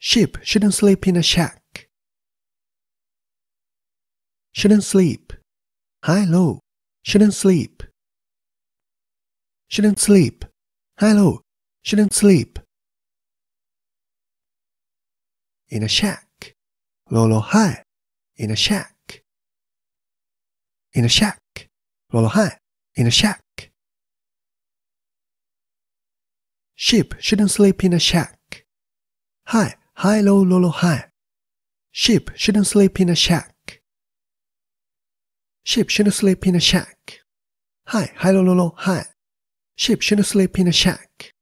Sheep shouldn't sleep in a shack. Shouldn't sleep. High low. Shouldn't sleep. Shouldn't sleep. High low. Shouldn't sleep. In a shack. Low low high. In a shack. In a shack. Low low high. In a shack. Sheep shouldn't sleep in a shack. High. Hi low, low, low, hi. Sheep shouldn't sleep in a shack. Sheep shouldn't sleep in a shack. Hi hi low, low, low, hi. Sheep shouldn't sleep in a shack.